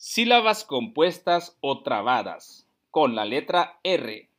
sílabas compuestas o trabadas, con la letra R.